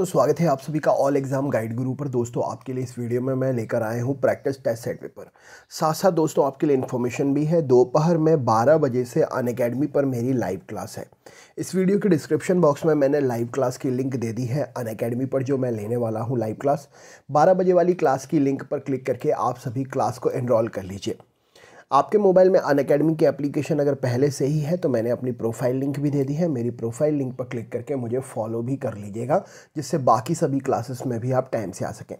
तो स्वागत है आप सभी का ऑल एग्जाम गाइड गुरु पर दोस्तों आपके लिए इस वीडियो में मैं लेकर आया हूँ प्रैक्टिस टेस्ट सेट पेपर साथ साथ दोस्तों आपके लिए इन्फॉर्मेशन भी है दोपहर में 12 बजे से अन अकेडमी पर मेरी लाइव क्लास है इस वीडियो के डिस्क्रिप्शन बॉक्स में मैंने लाइव क्लास की लिंक दे दी है अन अकेडमी पर जो मैं लेने वाला हूँ लाइव क्लास बारह बजे वाली क्लास की लिंक पर क्लिक करके आप सभी क्लास को एनरोल कर लीजिए आपके मोबाइल में अन अकेडमी की एप्लीकेशन अगर पहले से ही है तो मैंने अपनी प्रोफाइल लिंक भी दे दी है मेरी प्रोफाइल लिंक पर क्लिक करके मुझे फॉलो भी कर लीजिएगा जिससे बाकी सभी क्लासेस में भी आप टाइम से आ सकें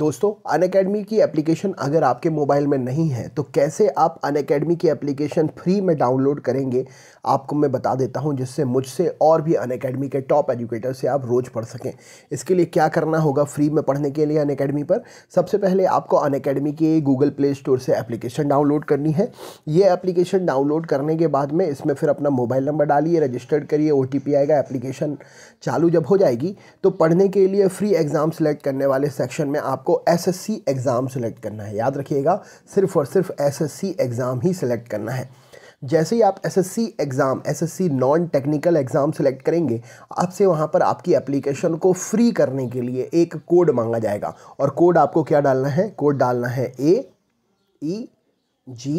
दोस्तों अन अकेडमी की एप्लीकेशन अगर आपके मोबाइल में नहीं है तो कैसे आप अन अकेडमी की एप्लीकेशन फ्री में डाउनलोड करेंगे आपको मैं बता देता हूं जिससे मुझसे और भी अन अकेडमी के टॉप एजुकेटर से आप रोज़ पढ़ सकें इसके लिए क्या करना होगा फ्री में पढ़ने के लिए अन अकेडमी पर सबसे पहले आपको Unacademy Google play store से एप्लीकेशन डाउनलोड करनी है ये एप्लीकेशन डाउनलोड करने के बाद में इसमें फिर अपना मोबाइल नंबर डालिए रजिस्टर्ड करिए ओ आएगा एप्लीकेशन चालू जब हो जाएगी तो पढ़ने के लिए फ्री एग्ज़ाम सेलेक्ट करने वाले सेक्शन में आप आपको एसएससी एग्ज़ाम सेलेक्ट करना है याद रखिएगा सिर्फ और सिर्फ एसएससी एग्ज़ाम ही सिलेक्ट करना है जैसे ही आप SSC exam SSC non technical exam select करेंगे आपसे वहाँ पर आपकी एप्लीकेशन को फ्री करने के लिए एक कोड मांगा जाएगा और कोड आपको क्या डालना है कोड डालना है ए ई जी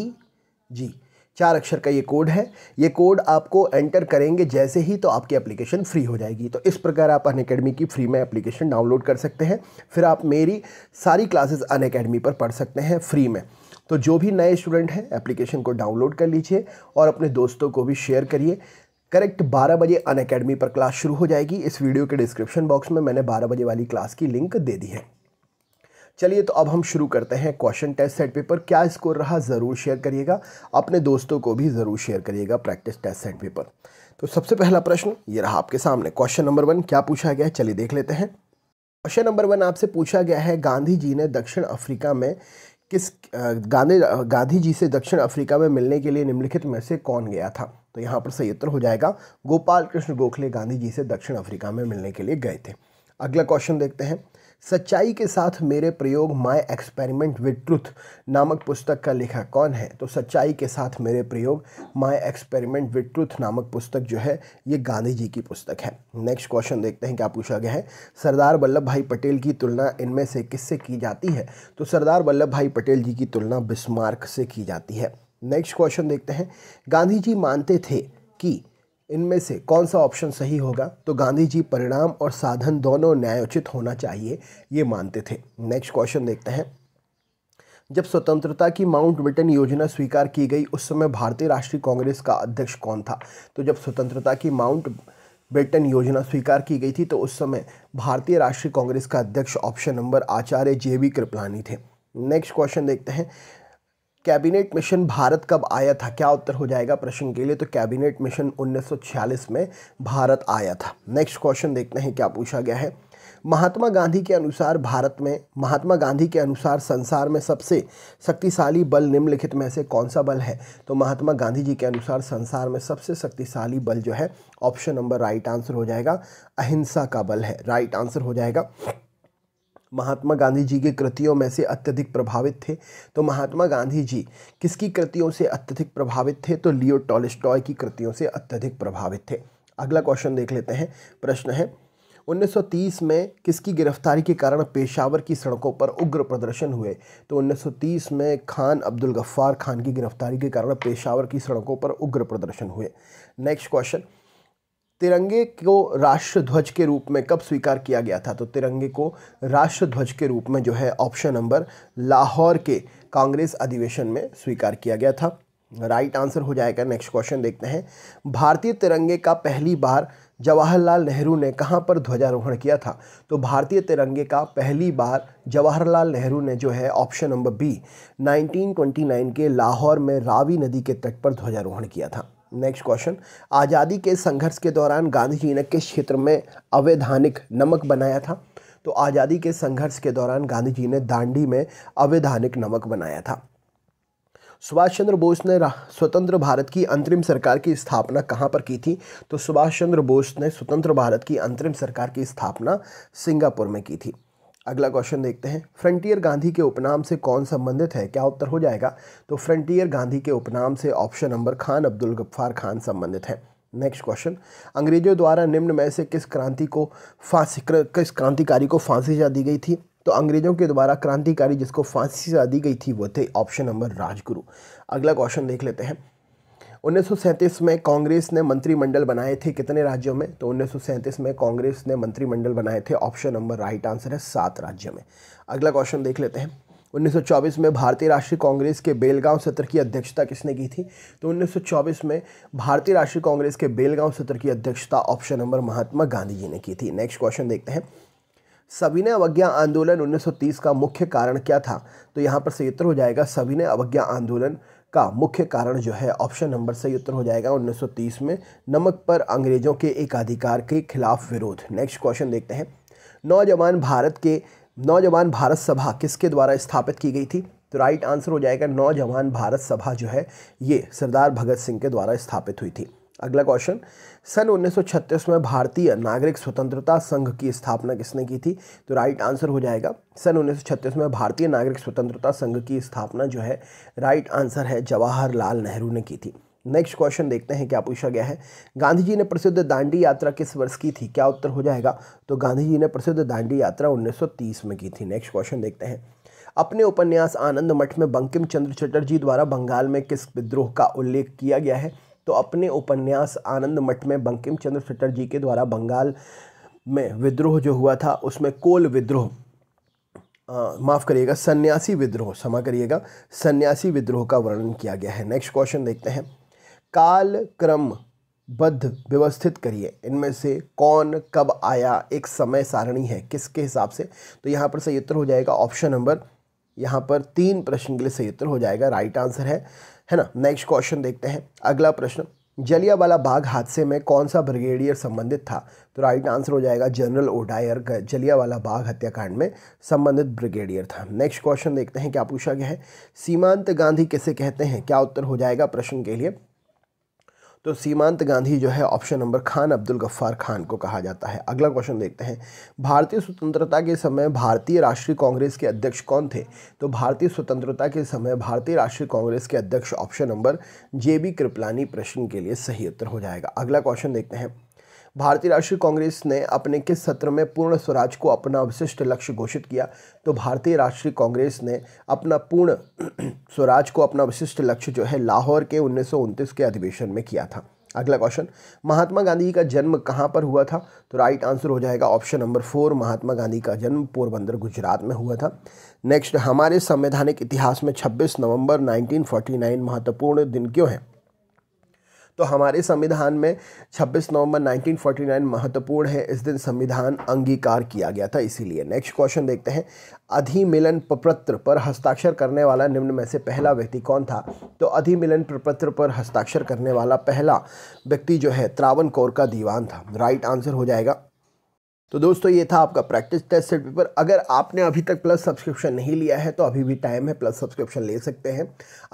जी चार अक्षर का ये कोड है ये कोड आपको एंटर करेंगे जैसे ही तो आपकी एप्लीकेशन फ्री हो जाएगी तो इस प्रकार आप अन अकेडमी की फ्री में एप्लीकेशन डाउनलोड कर सकते हैं फिर आप मेरी सारी क्लासेस अन अकेडमी पर पढ़ सकते हैं फ्री में तो जो भी नए स्टूडेंट हैं एप्लीकेशन को डाउनलोड कर लीजिए और अपने दोस्तों को भी शेयर करिए करेक्ट 12 बजे अन अकेडमी पर क्लास शुरू हो जाएगी इस वीडियो के डिस्क्रिप्शन बॉक्स में मैंने 12 बजे वाली क्लास की लिंक दे दी है चलिए तो अब हम शुरू करते हैं क्वेश्चन टेस्ट सेट पेपर क्या स्कोर रहा ज़रूर शेयर करिएगा अपने दोस्तों को भी ज़रूर शेयर करिएगा प्रैक्टिस टेस्ट सेट पेपर तो सबसे पहला प्रश्न ये रहा आपके सामने क्वेश्चन नंबर वन क्या पूछा गया है चलिए देख लेते हैं क्वेश्चन नंबर वन आपसे पूछा गया है गांधी जी ने दक्षिण अफ्रीका में किस गांधी गांधी जी से दक्षिण अफ्रीका में मिलने के लिए निम्नलिखित में से कौन गया था तो यहाँ पर सही उत्तर हो जाएगा गोपाल कृष्ण गोखले गांधी जी से दक्षिण अफ्रीका में मिलने के लिए गए थे अगला क्वेश्चन देखते हैं सच्चाई के साथ मेरे प्रयोग माय एक्सपेरिमेंट विद ट्रुथ नामक पुस्तक का लेखक कौन है तो सच्चाई के साथ मेरे प्रयोग माय एक्सपेरिमेंट विद ट्रुथ नामक पुस्तक जो है ये गांधी जी की पुस्तक है नेक्स्ट क्वेश्चन देखते हैं क्या पूछा गया है सरदार वल्लभ भाई पटेल की तुलना इनमें से किससे की जाती है तो सरदार वल्लभ भाई पटेल जी की तुलना बिस्मार्क से की जाती है नेक्स्ट क्वेश्चन देखते हैं गांधी जी मानते थे कि इनमें से कौन सा ऑप्शन सही होगा तो गांधी जी परिणाम और साधन दोनों न्यायोचित होना चाहिए ये मानते थे नेक्स्ट क्वेश्चन देखते हैं जब स्वतंत्रता की माउंट बेटन योजना स्वीकार की गई उस समय भारतीय राष्ट्रीय कांग्रेस का अध्यक्ष कौन था तो जब स्वतंत्रता की माउंट बेटन योजना स्वीकार की गई थी तो उस समय भारतीय राष्ट्रीय कांग्रेस का अध्यक्ष option number Acharya J V Kripalani थे नेक्स्ट क्वेश्चन देखते हैं कैबिनेट मिशन भारत कब आया था क्या उत्तर हो जाएगा प्रश्न के लिए तो कैबिनेट मिशन 1946 में भारत आया था नेक्स्ट क्वेश्चन देखते हैं क्या पूछा गया है महात्मा गांधी के अनुसार भारत में महात्मा गांधी के अनुसार संसार में सबसे शक्तिशाली बल निम्नलिखित में से कौन सा बल है तो महात्मा गांधी जी के अनुसार संसार में सबसे शक्तिशाली बल जो है ऑप्शन नंबर राइट आंसर हो जाएगा अहिंसा का बल है राइट आंसर हो जाएगा महात्मा गांधी जी के कृतियों में से अत्यधिक प्रभावित थे तो महात्मा गांधी जी किसकी कृतियों से अत्यधिक प्रभावित थे तो लियो टॉलिस्टॉय की कृतियों से अत्यधिक प्रभावित थे अगला क्वेश्चन देख लेते हैं प्रश्न है 1930 में किसकी गिरफ्तारी के कारण पेशावर की सड़कों पर उग्र प्रदर्शन हुए तो 1930 में खान अब्दुल गफ्फार खान की गिरफ्तारी के कारण पेशावर की सड़कों पर उग्र प्रदर्शन हुए नेक्स्ट क्वेश्चन तिरंगे को राष्ट्र ध्वज के रूप में कब स्वीकार किया गया था तो तिरंगे को राष्ट्र ध्वज के रूप में जो है ऑप्शन नंबर लाहौर के कांग्रेस अधिवेशन में स्वीकार किया गया था राइट आंसर हो जाएगा नेक्स्ट क्वेश्चन देखते हैं भारतीय तिरंगे का पहली बार जवाहरलाल नेहरू ने कहाँ पर ध्वजारोहण किया था तो भारतीय तिरंगे का पहली बार जवाहरलाल नेहरू ने जो है ऑप्शन नंबर बी 1929 के लाहौर में रावी नदी के तट पर ध्वजारोहण किया था नेक्स्ट क्वेश्चन आज़ादी के संघर्ष के दौरान गांधी जी ने किस क्षेत्र में अवैधानिक नमक बनाया था तो आज़ादी के संघर्ष के दौरान गांधी जी ने दांडी में अवैधानिक नमक बनाया था सुभाष चंद्र बोस ने स्वतंत्र भारत की अंतरिम सरकार की स्थापना कहाँ पर की थी तो सुभाष चंद्र बोस ने स्वतंत्र भारत की अंतरिम सरकार की स्थापना सिंगापुर में की थी अगला क्वेश्चन देखते हैं फ्रंटियर गांधी के उपनाम से कौन संबंधित है क्या उत्तर हो जाएगा तो फ्रंटियर गांधी के उपनाम से ऑप्शन नंबर खान अब्दुल गफ्फार खान संबंधित है नेक्स्ट क्वेश्चन अंग्रेजों द्वारा निम्न में से किस क्रांति को फांसी किस क्रांतिकारी को फांसी दी गई थी तो अंग्रेजों के द्वारा क्रांतिकारी जिसको फांसी सजा दी गई थी वो थे ऑप्शन नंबर राजगुरु अगला क्वेश्चन देख लेते हैं उन्नीस में कांग्रेस ने मंत्रिमंडल बनाए थे कितने राज्यों में तो उन्नीस में कांग्रेस ने मंत्रिमंडल बनाए थे ऑप्शन नंबर राइट आंसर है सात राज्यों में अगला क्वेश्चन देख लेते हैं 1924 में भारतीय राष्ट्रीय कांग्रेस के बेलगांव सत्र की अध्यक्षता किसने की थी तो 1924 में भारतीय राष्ट्रीय कांग्रेस के बेलगांव सत्र की अध्यक्षता ऑप्शन नंबर महात्मा गांधी जी ने की थी नेक्स्ट क्वेश्चन देखते हैं सविनय अवज्ञा आंदोलन 1930 का मुख्य कारण क्या था तो यहाँ पर सही उत्तर हो जाएगा सविनय अवज्ञा आंदोलन का मुख्य कारण जो है ऑप्शन नंबर सही उत्तर हो जाएगा 1930 में नमक पर अंग्रेज़ों के एकाधिकार के खिलाफ विरोध नेक्स्ट क्वेश्चन देखते हैं नौजवान भारत के नौजवान भारत सभा किसके द्वारा स्थापित की गई थी तो राइट आंसर हो जाएगा नौजवान भारत सभा जो है ये सरदार भगत सिंह के द्वारा स्थापित हुई थी अगला क्वेश्चन सन 1936 में भारतीय नागरिक स्वतंत्रता संघ की स्थापना किसने की थी तो राइट आंसर हो जाएगा सन 1936 में भारतीय नागरिक स्वतंत्रता संघ की स्थापना जो है राइट आंसर है जवाहरलाल नेहरू ने की थी नेक्स्ट क्वेश्चन देखते हैं क्या पूछा गया है गांधी जी ने प्रसिद्ध दांडी यात्रा किस वर्ष की थी क्या उत्तर हो जाएगा तो गांधी जी ने प्रसिद्ध दांडी यात्रा 1930 में की थी नेक्स्ट क्वेश्चन देखते हैं अपने उपन्यास आनंद मठ में बंकिम चंद्र चटर्जी द्वारा बंगाल में किस विद्रोह का उल्लेख किया गया है तो अपने उपन्यास आनंद मठ में बंकिम चंद्र चटर्जी के द्वारा बंगाल में विद्रोह जो हुआ था उसमें कोल विद्रोह माफ़ करिएगा सन्यासी विद्रोह क्षमा करिएगा सन्यासी विद्रोह का वर्णन किया गया है नेक्स्ट क्वेश्चन देखते हैं काल क्रम बद्ध व्यवस्थित करिए इनमें से कौन कब आया एक समय सारणी है किसके हिसाब से तो यहाँ पर सही उत्तर हो जाएगा ऑप्शन नंबर यहाँ पर तीन प्रश्न के लिए सही उत्तर हो जाएगा राइट आंसर है है ना नेक्स्ट क्वेश्चन देखते हैं अगला प्रश्न जलियावाला बाग हादसे में कौन सा ब्रिगेडियर संबंधित था तो राइट आंसर हो जाएगा जनरल ओडायर का जलियावाला बाग हत्याकांड में संबंधित ब्रिगेडियर था नेक्स्ट क्वेश्चन देखते हैं क्या पूछा गया है सीमांत गांधी किसे कहते हैं क्या उत्तर हो जाएगा प्रश्न के लिए तो सीमांत गांधी जो है ऑप्शन नंबर खान अब्दुल गफ्फार खान को कहा जाता है अगला क्वेश्चन देखते हैं भारतीय स्वतंत्रता के समय भारतीय राष्ट्रीय कांग्रेस के अध्यक्ष कौन थे तो भारतीय स्वतंत्रता के समय भारतीय राष्ट्रीय कांग्रेस के अध्यक्ष option number J B Kripalani प्रश्न के लिए सही उत्तर हो जाएगा अगला क्वेश्चन देखते हैं भारतीय राष्ट्रीय कांग्रेस ने अपने किस सत्र में पूर्ण स्वराज को अपना विशिष्ट लक्ष्य घोषित किया तो भारतीय राष्ट्रीय कांग्रेस ने अपना पूर्ण स्वराज को अपना विशिष्ट लक्ष्य जो है लाहौर के उन्नीस के अधिवेशन में किया था अगला क्वेश्चन महात्मा गांधी का जन्म कहाँ पर हुआ था तो राइट आंसर हो जाएगा option number four Mahatma Gandhi का जन्म पोरबंदर गुजरात में हुआ था नेक्स्ट हमारे संवैधानिक इतिहास में 26 नवंबर 1949 महत्वपूर्ण दिन क्यों है तो हमारे संविधान में 26 नवंबर 1949 महत्वपूर्ण है इस दिन संविधान अंगीकार किया गया था इसीलिए नेक्स्ट क्वेश्चन देखते हैं अधिमिलन प्रपत्र पर हस्ताक्षर करने वाला निम्न में से पहला व्यक्ति कौन था तो अधिमिलन प्रपत्र पर हस्ताक्षर करने वाला पहला व्यक्ति जो है त्रावणकोर का दीवान था राइट आंसर हो जाएगा तो दोस्तों ये था आपका प्रैक्टिस टेस्ट सेट पेपर अगर आपने अभी तक प्लस सब्सक्रिप्शन नहीं लिया है तो अभी भी टाइम है प्लस सब्सक्रिप्शन ले सकते हैं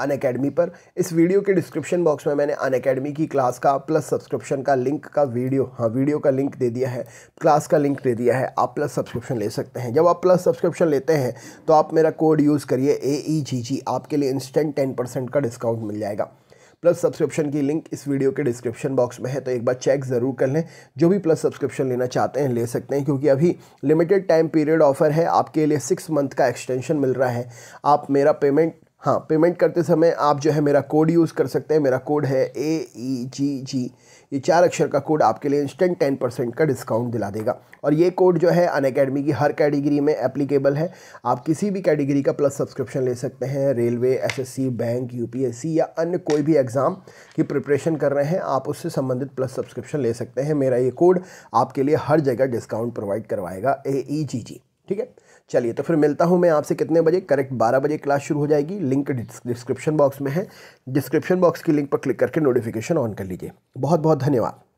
अन अकेडमी पर इस वीडियो के डिस्क्रिप्शन बॉक्स में मैंने अन अकेडमी की क्लास का प्लस सब्सक्रिप्शन का लिंक का वीडियो हाँ वीडियो का लिंक दे दिया है क्लास का लिंक दे दिया है आप प्लस सब्सक्रिप्शन ले सकते हैं जब आप प्लस सब्सक्रिप्शन लेते हैं तो आप मेरा कोड यूज़ करिए ए ई जी जी आपके लिए इंस्टेंट टेन परसेंट का डिस्काउंट मिल जाएगा प्लस सब्सक्रिप्शन की लिंक इस वीडियो के डिस्क्रिप्शन बॉक्स में है तो एक बार चेक ज़रूर कर लें जो भी प्लस सब्सक्रिप्शन लेना चाहते हैं ले सकते हैं क्योंकि अभी लिमिटेड टाइम पीरियड ऑफर है आपके लिए सिक्स मंथ का एक्सटेंशन मिल रहा है आप मेरा पेमेंट हाँ पेमेंट करते समय आप जो है मेरा कोड यूज़ कर सकते हैं मेरा कोड है ए ई जी जी ये चार अक्षर का कोड आपके लिए इंस्टेंट टेन परसेंट का डिस्काउंट दिला देगा और ये कोड जो है अन अकेडमी की हर कैटेगरी में एप्लीकेबल है आप किसी भी कैटेगरी का प्लस सब्सक्रिप्शन ले सकते हैं रेलवे एसएससी बैंक यूपीएससी या अन्य कोई भी एग्ज़ाम की प्रिपरेशन कर रहे हैं आप उससे संबंधित प्लस सब्सक्रिप्शन ले सकते हैं मेरा ये कोड आपके लिए हर जगह डिस्काउंट प्रोवाइड करवाएगा ए ई जी जी ठीक है चलिए तो फिर मिलता हूँ मैं आपसे कितने बजे करेक्ट बारह बजे क्लास शुरू हो जाएगी लिंक डिस्क्रिप्शन बॉक्स में है डिस्क्रिप्शन बॉक्स की लिंक पर क्लिक करके नोटिफिकेशन ऑन कर लीजिए बहुत बहुत धन्यवाद